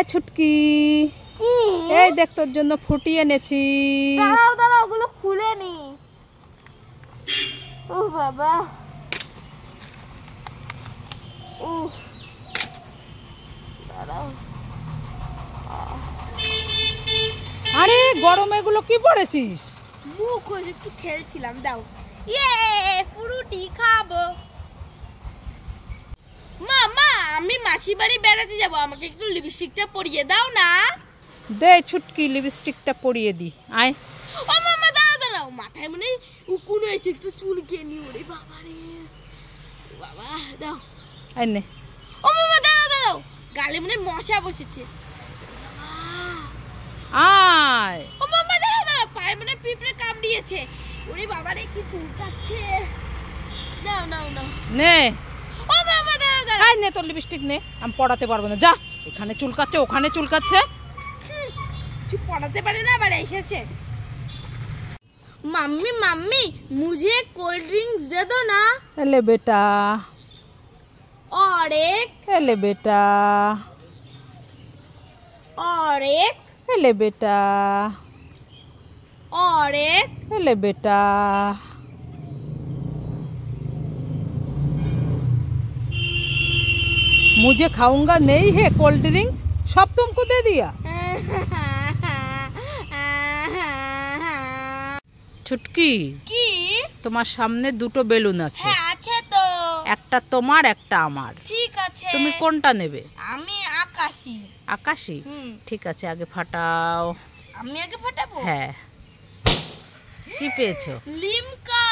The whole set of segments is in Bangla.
এই ছুটকি এই দেখ তোর জন্য ফুটিয়ে এনেছি দাঁড়াও দাঁড়াও ওগুলো খুলে নি ও বাবা আরে গরমে এগুলো কি পড়েছিস মুখ একটু খেলছিলাম দাও ইয়ে মাসি বাড়ি বেড়াতে যাব আমাকে একটু লিপস্টিকটা পরিয়ে দাও না দে ছুটকি লিপস্টিকটা পরিয়ে দি আয় ও মামা দাঁড়া দাঁড়াও মাথায় মনে উকুন হয়েছে একটু চুল নি ওরে বাবা রে বাবা দাও আয় নে ও মামা দাঁড়াও দাঁড়াও গালে মনে মশা বসেছে আয় ও মামা দাও দাঁড়াও পায়ে মনে পিঁপড়ে কামড়িয়েছে ওরে বাবা রে কি কাচ্ছে নাও নাও নাও নে আয় নে তোর লিপস্টিক নে আমি পড়াতে পারবো না যা এখানে চুলকাচ্ছে ওখানে চুলকাচ্ছে পড়াতে পারে না আবার এসেছে मुझे खाऊंगा नहीं है कोल्ड ड्रिंक्स सब तुमको दे दिया ছুটকি কি তোমার সামনে দুটো বেলুন আছে আছে তো একটা তোমার একটা আমার ঠিক আছে তুমি কোনটা নেবে আমি আকাশি আকাশি ঠিক আছে আগে ফাটাও আমি আগে ফাটাবো হ্যাঁ কি পেয়েছো লিমকা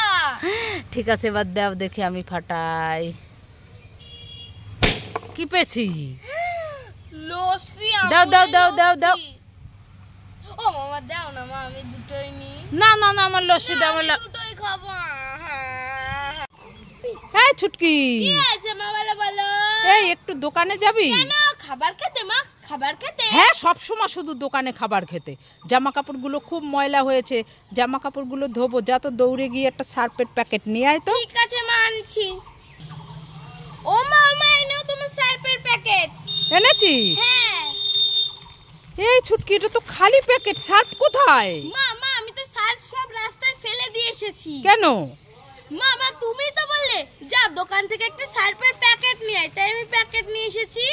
ঠিক আছে বাদ দাও দেখি আমি ফাটাই কি পেয়েছি লস্যি দাও দাও দাও দাও দাও ও মামা দাও না মা আমি দুটোই নি না না না আমার লস্যি দাও আমার দুটোই খাবো হ্যাঁ ছুটকি কি আছে মা বলো বলো এই একটু দোকানে যাবি কেন খাবার খেতে মা খাবার খেতে হ্যাঁ সব সময় শুধু দোকানে খাবার খেতে জামা কাপড়গুলো খুব ময়লা হয়েছে জামা কাপড়গুলো ধোবো যা তো দৌড়ে গিয়ে একটা সার্পের প্যাকেট নিয়ে আয় তো ঠিক আছে মা আনছি ও মা এনেছিস হ্যাঁ। এই ছুটকিটা তো খালি প্যাকেট সার্ফ কোথায় মা মা আমি তো সার্ফ সব রাস্তায় ফেলে দিয়ে এসেছি কেন মা মা তুমি তো বললে যা দোকান থেকে একটা সার্ফের প্যাকেট নিয়ে আয় তাই আমি প্যাকেট নিয়ে এসেছি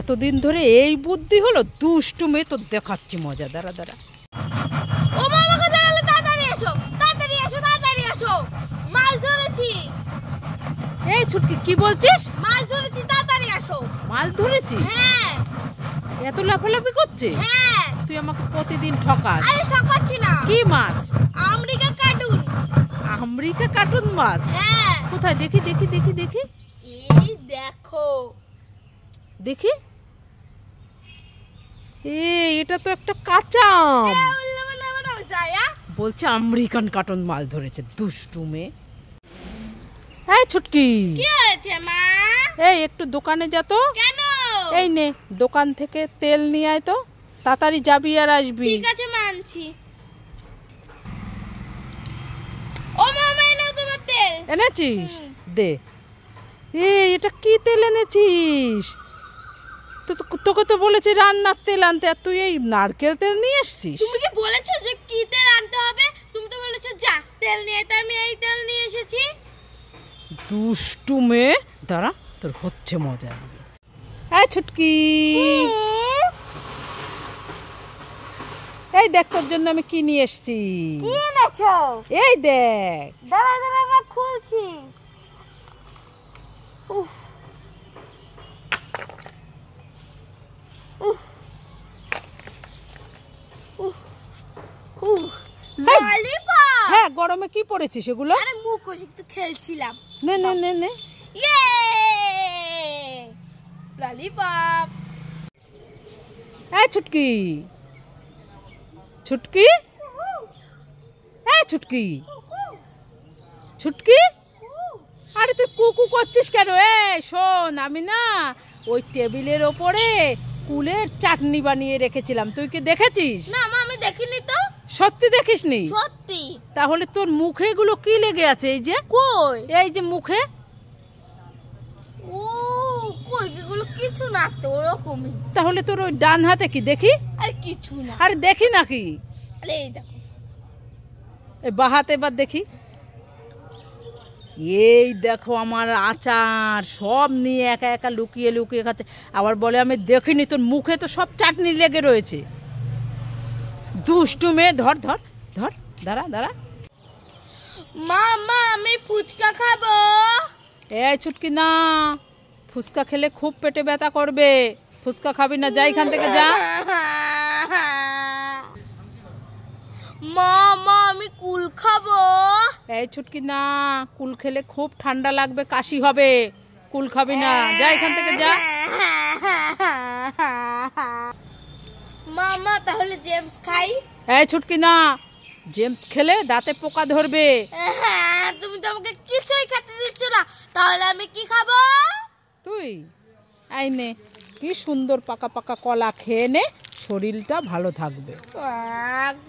এতদিন ধরে এই বুদ্ধি হলো দুষ্টু মেয়ে তো দেখাচ্ছি মজা দাঁড়া দাঁড়া ও মামা কোথায় গেলে তাড়াতাড়ি এসো তাড়াতাড়ি এসো তাড়াতাড়ি এসো মাছ ধরেছি এই ছুটকি কি বলছিস মাছ ধরেছি মাল মাছ ধরেছি হ্যাঁ। এত লাফালাফি করছে হ্যাঁ। তুই আমাকে প্রতিদিন ঠকাস কি মাছ আমরিকা কার্টুন আমরিকা কার্টুন মাছ হ্যাঁ। কোথায় দেখি দেখি দেখি দেখি দেখো দেখি এ এটা তো একটা কাঁচা বলছে আমেরিকান কার্টুন মাল ধরেছে দুষ্টু মেয়ে এই ছুটকি কি হয়েছে মা এই একটু দোকানে যা তো কেন এই নে দোকান থেকে তেল নিয়ে আয় তো তাড়াতাড়ি যাবি আর আসবি ঠিক আছে মানছি ও মামা এনে তোমার তেল এনেছিস দে এই এটা কি তেল এনেছিস তো তোকে তো বলেছি রান্নার তেল আনতে আর তুই এই নারকেল তেল নিয়ে এসেছিস তুমি কি বলেছো যে কি তেল আনতে হবে তুমি তো বলেছো যা তেল নিয়ে তাই আমি এই তেল নিয়ে এসেছি দুষ্টু মেয়ে দ্বারা তোর হচ্ছে মজা হ্যাঁ ছুটকি এই দেখ তোর জন্য আমি কি নিয়ে এসছি এই দেখ দাঁড়া দাঁড়া আমি খুলছি ললিপপ হ্যাঁ, গরমে কি পড়েছি সেগুলো আরে মুখোশ একটু খেলছিলাম নে নে নে নে ইয়ে এই ছুটকি ছুটকি এই ছুটকি ছুটকি আরে তুই কুকু করছিস কেন এ শোন আমি না ওই টেবিলের ওপরে কুলের চাটনি বানিয়ে রেখেছিলাম তুই কি দেখেছিস না আমি দেখিনি তো সত্যি দেখিসনি সত্যি তাহলে তোর মুখে গুলো কি লেগে আছে এই যে কই এই যে মুখে ও কই কিছু না তো তাহলে তোর ওই ডান হাতে কি দেখি আর কিছু না আর দেখি নাকি আরে এই দেখো এই বাহাতে এবার দেখি এই দেখো আমার আচার সব নিয়ে একা একা লুকিয়ে লুকিয়ে খাচ্ছে আবার বলে আমি দেখিনি তোর মুখে তো সব চাটনি লেগে রয়েছে দুষ্টু মেয়ে ধর ধর ধর দাঁড়া দাঁড়া মা মা আমি ফুচকা খাবো এ ছুটকি না ফুচকা খেলে খুব পেটে ব্যথা করবে ফুচকা খাবি না যা এখান থেকে যা মা মা আমি কুল খাবো এই ছুটকি না কুল খেলে খুব ঠান্ডা লাগবে কাশি হবে কুল খাবি না যা এখান থেকে যা মামা তাহলে জেমস খাই এই ছুটকি না জেমস খেলে দাঁতে পোকা ধরবে হ্যাঁ, তুমি তো আমাকে কিছুই খেতে দিচ্ছ না তাহলে আমি কি খাবো তুই নে কি সুন্দর পাকা পাকা কলা খেয়ে নে শরীরটা ভালো থাকবে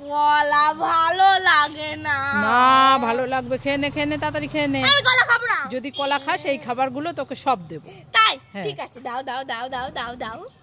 কলা ভালো লাগে না না ভালো লাগবে খেয়ে নে খেয়ে নে তাড়াতাড়ি খেয়ে নে আমি কলা খাবো না যদি কলা খাস এই খাবারগুলো তোকে সব দেব তাই হ্যাঁ। ঠিক আছে দাও দাও দাও দাও দাও দাও